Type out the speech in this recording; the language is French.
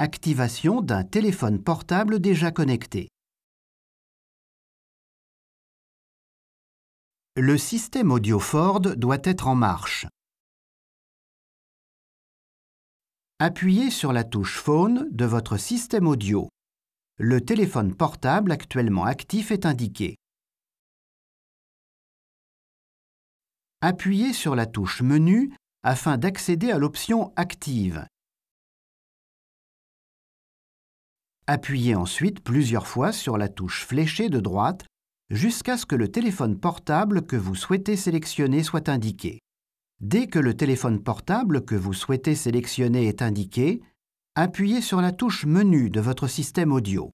Activation d'un téléphone portable déjà connecté. Le système audio Ford doit être en marche. Appuyez sur la touche Phone de votre système audio. Le téléphone portable actuellement actif est indiqué. Appuyez sur la touche Menu afin d'accéder à l'option Active. Appuyez ensuite plusieurs fois sur la touche fléchée de droite jusqu'à ce que le téléphone portable que vous souhaitez sélectionner soit indiqué. Dès que le téléphone portable que vous souhaitez sélectionner est indiqué, appuyez sur la touche Menu de votre système audio.